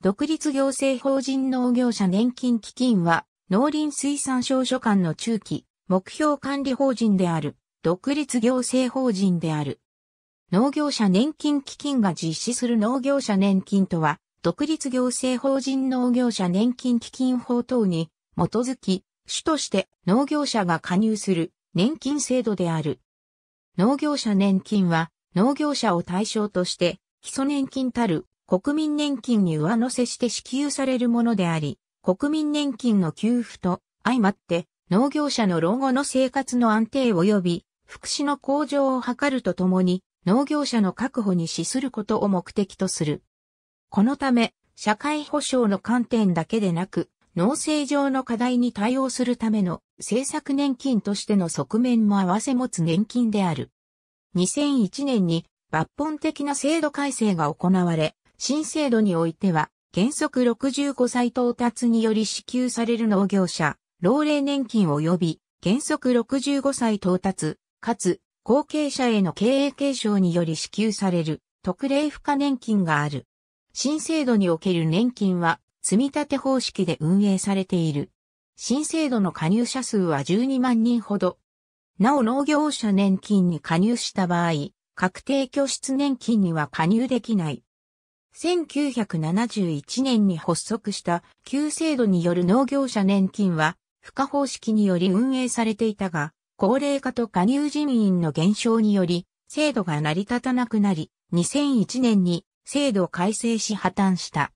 独立行政法人農業者年金基金は、農林水産省所管の中期、目標管理法人である、独立行政法人である。農業者年金基金が実施する農業者年金とは、独立行政法人農業者年金基金法等に基づき、主として農業者が加入する年金制度である。農業者年金は農業者を対象として基礎年金たる国民年金に上乗せして支給されるものであり、国民年金の給付と相まって農業者の老後の生活の安定及び福祉の向上を図るとともに農業者の確保に資することを目的とする。このため社会保障の観点だけでなく農政上の課題に対応するための政策年金としての側面も合わせ持つ年金である。2001年に抜本的な制度改正が行われ、新制度においては、原則65歳到達により支給される農業者、老齢年金及び原則65歳到達、かつ後継者への経営継承により支給される特例付加年金がある。新制度における年金は積立方式で運営されている。新制度の加入者数は12万人ほど。なお農業者年金に加入した場合、確定拠出年金には加入できない。1971年に発足した旧制度による農業者年金は、付加方式により運営されていたが、高齢化と加入人員の減少により、制度が成り立たなくなり、2001年に制度改正し破綻した。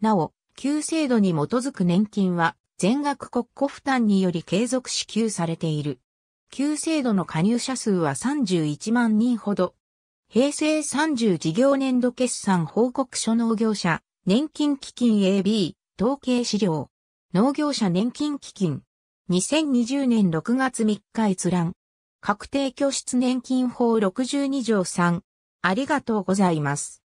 なお、旧制度に基づく年金は、全額国庫負担により継続支給されている。旧制度の加入者数は31万人ほど、平成30事業年度決算報告書農業者、年金基金 AB、統計資料。農業者年金基金。2020年6月3日閲覧。確定拠出年金法62条3。ありがとうございます。